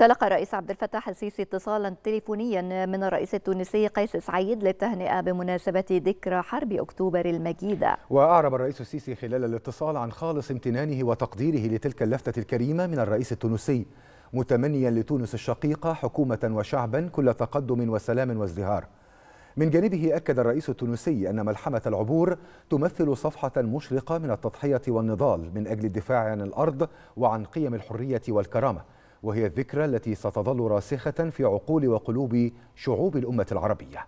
تلقى الرئيس عبد الفتاح السيسي اتصالا تليفونيا من الرئيس التونسي قيس سعيد للتهنئه بمناسبه ذكرى حرب اكتوبر المجيده. واعرب الرئيس السيسي خلال الاتصال عن خالص امتنانه وتقديره لتلك اللفته الكريمه من الرئيس التونسي متمنيا لتونس الشقيقه حكومه وشعبا كل تقدم وسلام وازدهار. من جانبه أكد الرئيس التونسي أن ملحمة العبور تمثل صفحة مشرقة من التضحية والنضال من أجل الدفاع عن الأرض وعن قيم الحرية والكرامة وهي الذكرى التي ستظل راسخة في عقول وقلوب شعوب الأمة العربية